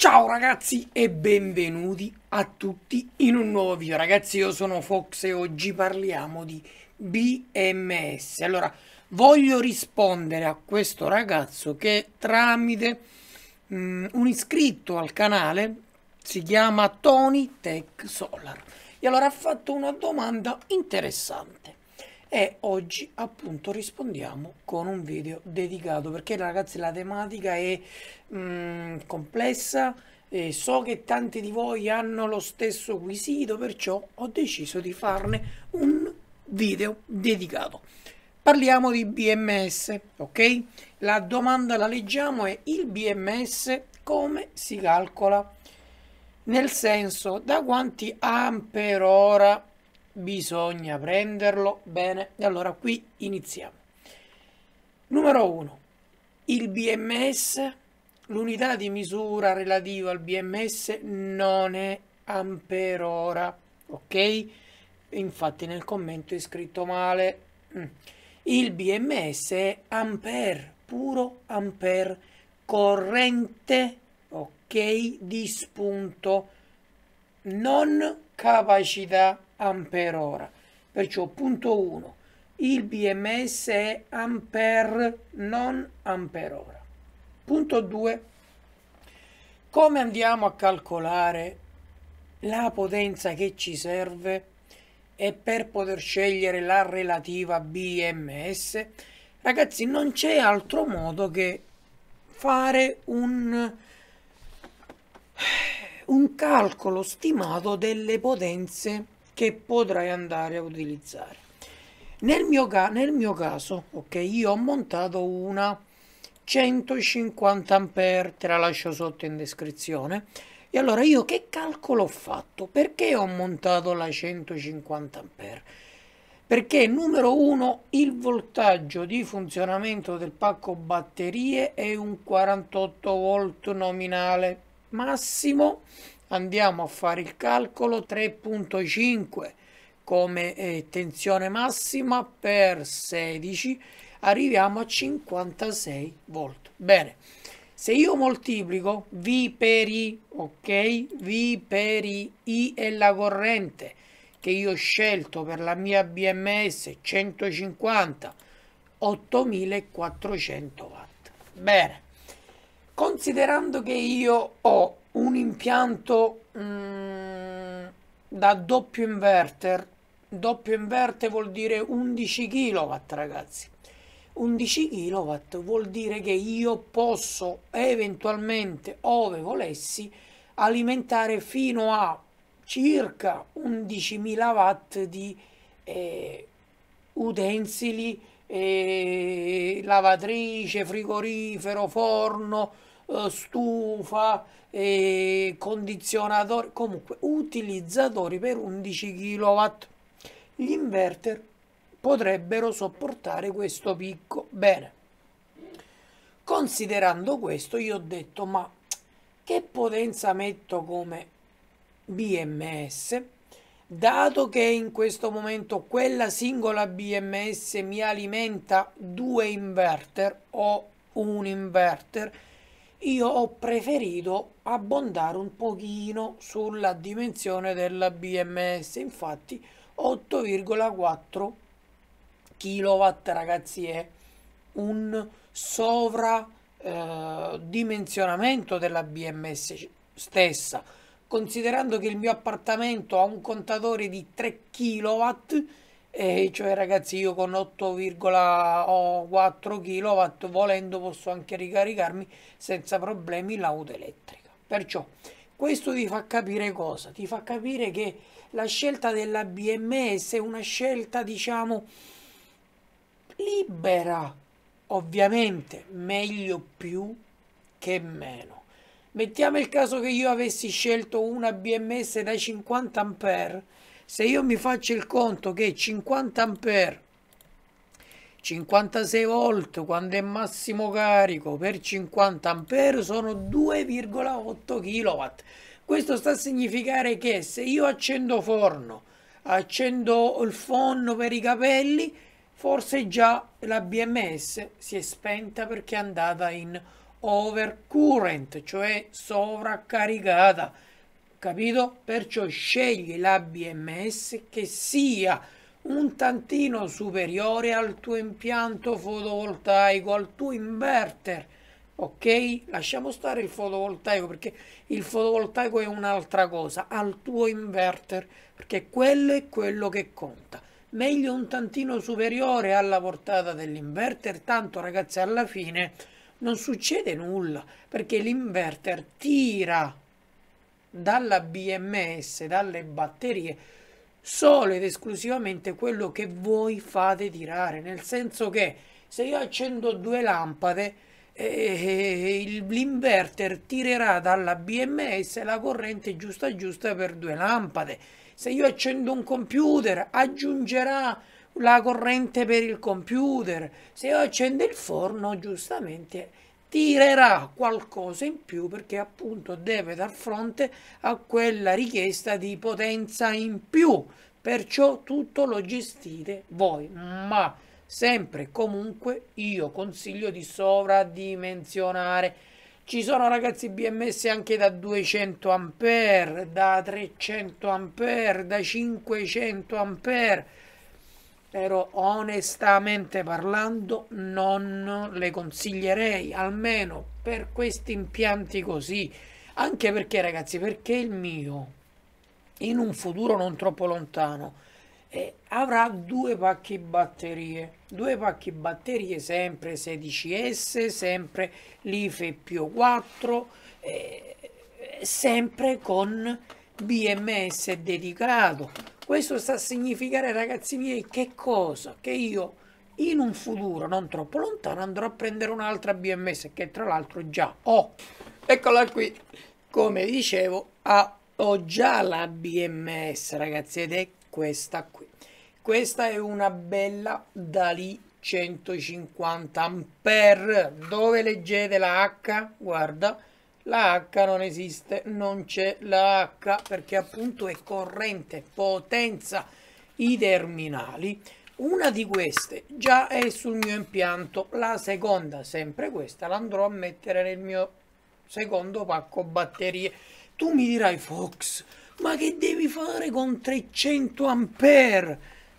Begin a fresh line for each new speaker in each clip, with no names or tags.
Ciao ragazzi e benvenuti a tutti in un nuovo video ragazzi io sono Fox e oggi parliamo di BMS allora voglio rispondere a questo ragazzo che tramite um, un iscritto al canale si chiama Tony Tech Solar e allora ha fatto una domanda interessante e oggi appunto rispondiamo con un video dedicato perché ragazzi la tematica è mh, mm, complessa e so che tanti di voi hanno lo stesso quesito perciò ho deciso di farne un video dedicato parliamo di BMS ok la domanda la leggiamo è il BMS come si calcola nel senso da quanti ampere bisogna prenderlo bene. E allora qui iniziamo. Numero 1. Il BMS, l'unità di misura relativa al BMS non è ampero ora, ok? Infatti nel commento è scritto male. Mm. Il BMS è ampere, puro ampere, corrente, ok, di spunto, non capacità ora. Perciò punto 1, il BMS è ampere non ampere ora. Punto 2, come andiamo a calcolare la potenza che ci serve e per poter scegliere la relativa BMS? Ragazzi, non c'è altro modo che fare un, un calcolo stimato delle potenze che potrai andare a utilizzare. Nel mio, nel mio caso, ok, io ho montato una 150 ampere, te la lascio sotto in descrizione. E allora io che calcolo ho fatto? Perché ho montato la 150 ampere? Perché numero uno, il voltaggio di funzionamento del pacco batterie è un 48 volt nominale massimo andiamo a fare il calcolo 3.5 come eh, tensione massima per 16 arriviamo a 56 volt bene se io moltiplico V per I ok V per I I è la corrente che io ho scelto per la mia BMS 150 8400 watt bene considerando che io ho un impianto mm, da doppio inverter doppio inverter vuol dire 11 kW ragazzi 11 kW vuol dire che io posso eventualmente ove volessi alimentare fino a circa 11.000 watt di eh, utensili eh, lavatrice frigorifero forno eh, stufa, e condizionatori, comunque utilizzatori per 11 kW. Gli inverter potrebbero sopportare questo picco. Bene, considerando questo io ho detto ma che potenza metto come BMS? Dato che in questo momento quella singola BMS mi alimenta due inverter o un inverter, io ho preferito abbondare un pochino sulla dimensione della BMS, infatti 8,4 kW ragazzi è un sovradimensionamento eh, della BMS stessa, considerando che il mio appartamento ha un contatore di 3 kW e cioè ragazzi io con 8,4 kW volendo posso anche ricaricarmi senza problemi l'auto elettrica perciò questo ti fa capire cosa? ti fa capire che la scelta della BMS è una scelta diciamo libera ovviamente meglio più che meno mettiamo il caso che io avessi scelto una BMS da 50 ampere se io mi faccio il conto che 50 ampere 56 volt quando è massimo carico per 50 ampere sono 2,8 kW questo sta a significare che se io accendo forno accendo il forno per i capelli forse già la BMS si è spenta perché è andata in overcurrent cioè sovraccaricata capito? Perciò scegli la BMS che sia un tantino superiore al tuo impianto fotovoltaico, al tuo inverter, ok? Lasciamo stare il fotovoltaico perché il fotovoltaico è un'altra cosa, al tuo inverter, perché quello è quello che conta. Meglio un tantino superiore alla portata dell'inverter, tanto ragazzi alla fine non succede nulla perché l'inverter tira dalla BMS, dalle batterie, solo ed esclusivamente quello che voi fate tirare, nel senso che se io accendo due lampade, eh, eh l'inverter tirerà dalla BMS la corrente giusta giusta per due lampade. Se io accendo un computer, aggiungerà la corrente per il computer. Se io accendo il forno, giustamente tirerà qualcosa in più perché appunto deve dar fronte a quella richiesta di potenza in più perciò tutto lo gestite voi ma sempre comunque io consiglio di sovradimensionare ci sono ragazzi BMS anche da 200 ampere da 300 ampere da 500 ampere però onestamente parlando non le consiglierei, almeno per questi impianti così. Anche perché ragazzi, perché il mio in un futuro non troppo lontano eh, avrà due pacchi batterie, due pacchi batterie sempre 16S, sempre l'IFE più 4, eh, sempre con BMS dedicato questo sta a significare, ragazzi miei, che cosa? Che io in un futuro non troppo lontano andrò a prendere un'altra BMS che tra l'altro già ho. Eccola qui, come dicevo, ah, ho già la BMS, ragazzi, ed è questa qui. Questa è una bella Dalì 150 ampere dove leggete la H guarda la H non esiste, non c'è la H perché appunto è corrente, potenza, i terminali. Una di queste già è sul mio impianto, la seconda, sempre questa, l'andrò a mettere nel mio secondo pacco batterie. Tu mi dirai, Fox, ma che devi fare con 300 A?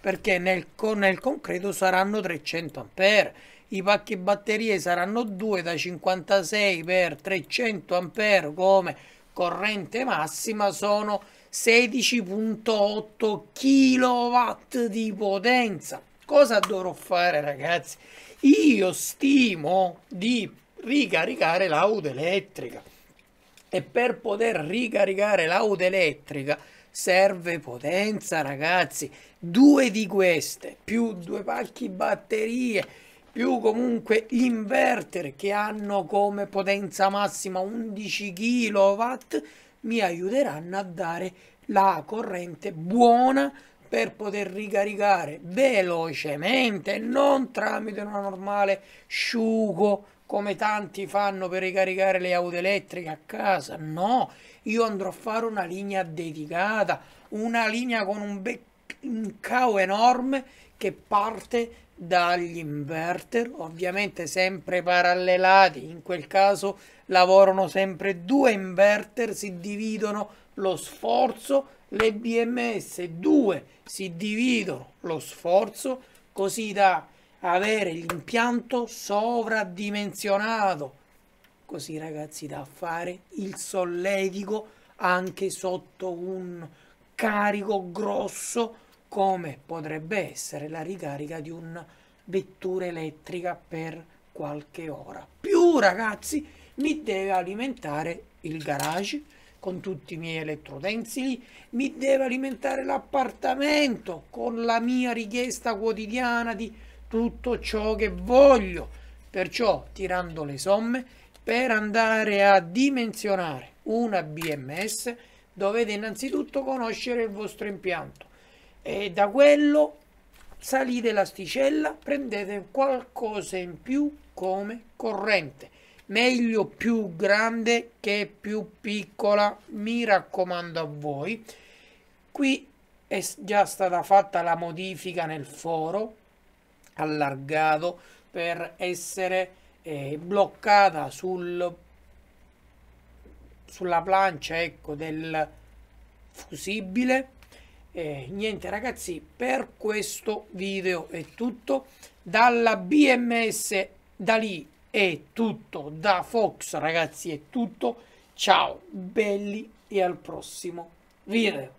Perché nel, nel concreto saranno 300 ampere i pacchi batterie saranno due da 56 per 300 ampere come corrente massima sono 16.8 kW di potenza. Cosa dovrò fare ragazzi? Io stimo di ricaricare l'auto elettrica e per poter ricaricare l'auto elettrica serve potenza ragazzi. Due di queste più due pacchi batterie più comunque inverter che hanno come potenza massima 11 kW mi aiuteranno a dare la corrente buona per poter ricaricare velocemente non tramite una normale sciugo come tanti fanno per ricaricare le auto elettriche a casa no io andrò a fare una linea dedicata una linea con un, un cavo enorme che parte dagli inverter ovviamente sempre parallelati in quel caso lavorano sempre due inverter si dividono lo sforzo le bms 2 si dividono lo sforzo così da avere l'impianto sovradimensionato così ragazzi da fare il solletico anche sotto un carico grosso come potrebbe essere la ricarica di una vettura elettrica per qualche ora. Più ragazzi mi deve alimentare il garage con tutti i miei elettrotensili, mi deve alimentare l'appartamento con la mia richiesta quotidiana di tutto ciò che voglio. Perciò tirando le somme per andare a dimensionare una BMS dovete innanzitutto conoscere il vostro impianto e da quello salite l'asticella, prendete qualcosa in più come corrente. Meglio più grande che più piccola, mi raccomando a voi. Qui è già stata fatta la modifica nel foro allargato per essere eh, bloccata sul, sulla plancia ecco, del fusibile eh, niente ragazzi per questo video è tutto dalla BMS da lì è tutto da Fox ragazzi è tutto ciao belli e al prossimo video